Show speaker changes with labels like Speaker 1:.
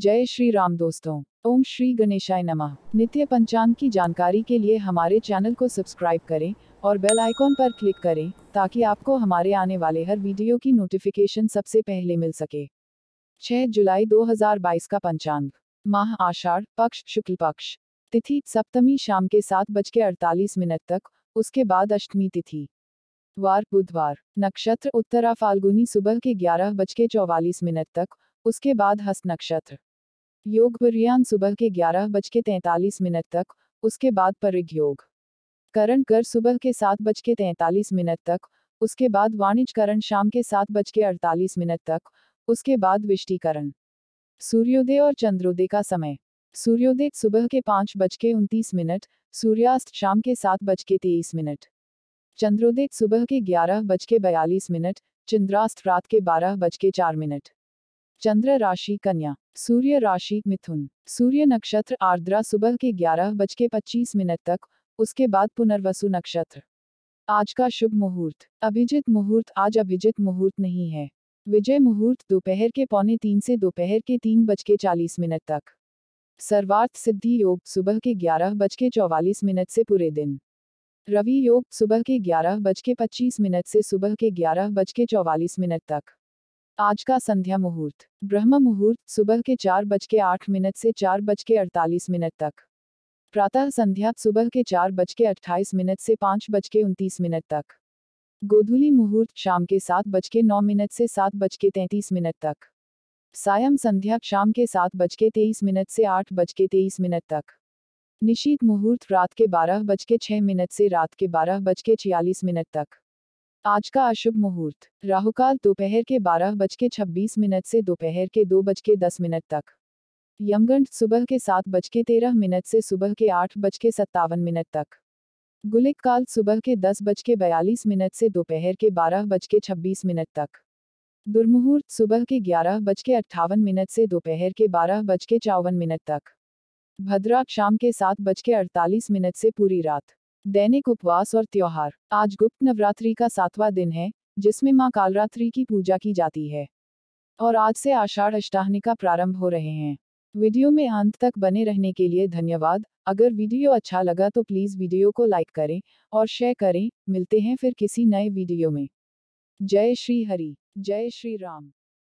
Speaker 1: जय श्री राम दोस्तों ओम श्री गणेशाय नमः नित्य पंचांग की जानकारी के लिए हमारे चैनल को सब्सक्राइब करें और बेल आइकॉन पर क्लिक करें ताकि आपको हमारे आने वाले हर वीडियो की नोटिफिकेशन सबसे पहले मिल सके 6 जुलाई 2022 का पंचांग माह आषाढ़ पक्ष शुक्ल पक्ष तिथि सप्तमी शाम के सात बज के अड़तालीस मिनट तक उसके बाद अष्टमी तिथि वार बुधवार नक्षत्र उत्तरा फाल्गुनी सुबह के ग्यारह बज के चौवालीस मिनट तक उसके बाद हस्त नक्षत्र योग प्रयान सुबह के ग्यारह बज के तैंतालीस मिनट तक उसके बाद परिग योग करण कर सुबह के सात बज के तैंतालीस मिनट तक उसके बाद वाणिज्य करण शाम के सात बज के अड़तालीस मिनट तक उसके बाद विष्टीकरण सूर्योदय और चंद्रोदय का समय सूर्योदय सुबह के पाँच बज के उनतीस मिनट सूर्यास्त शाम के सात बज के तेईस मिनट चंद्रोदय सुबह के ग्यारह बज के बयालीस मिनट चंद्रास्त रात के बारह बज के चार मिनट चंद्र राशि कन्या सूर्य राशि मिथुन सूर्य नक्षत्र आर्द्रा सुबह के ग्यारह बज के पच्चीस मिनट तक उसके बाद पुनर्वसु नक्षत्र आज का शुभ मुहूर्त अभिजित मुहूर्त आज अभिजित मुहूर्त नहीं है विजय मुहूर्त दोपहर के पौने तीन से दोपहर के तीन बज के चालीस मिनट तक सर्वार्थ सिद्धि योग सुबह के ग्यारह बज के चौवालीस मिनट से पूरे दिन रवि योग सुबह के ग्यारह बज के पच्चीस मिनट से सुबह के ग्यारह बज के चौवालीस मिनट तक आज का संध्या मुहूर्त ब्रह्म मुहूर्त सुबह के चार बज के आठ मिनट से चार बज के अड़तालीस मिनट तक प्रातः संध्या सुबह के चार बज के अट्ठाईस मिनट से पाँच बज के उनतीस मिनट तक गोधूली मुहूर्त शाम के सात बज के नौ मिनट से सात बज के तैंतीस मिनट तक सायम संध्या शाम के सात बज के तेईस मिनट से आठ बज के तेईस मिनट तक निशीत मुहूर्त रात के बारह बज के छः मिनट से रात के बारह बज के छियालीस मिनट तक आज का अशुभ मुहूर्त राहुकाल दोपहर के बारह बज के छब्बीस मिनट से दोपहर के दो बज के दस मिनट तक यमगंड सुबह के सात बज के तेरह मिनट से सुबह के आठ बज के सत्तावन मिनट तक गुलिक काल सुबह के दस बज के बयालीस मिनट से दोपहर के बारह बज के छब्बीस मिनट तक दुर्मुहूर्त सुबह के ग्यारह बज के अट्ठावन मिनट से दोपहर के बारह बज के चौवन मिनट तक भद्राक शाम के सात बज के अड़तालीस मिनट से पूरी रात दैनिक उपवास और त्यौहार आज गुप्त नवरात्रि का सातवां दिन है जिसमें मां कालरात्रि की पूजा की जाती है और आज से आषाढ़ अष्टाहनी का प्रारंभ हो रहे हैं वीडियो में अंत तक बने रहने के लिए धन्यवाद अगर वीडियो अच्छा लगा तो प्लीज़ वीडियो को लाइक करें और शेयर करें मिलते हैं फिर किसी नए वीडियो में जय श्री हरि जय श्री राम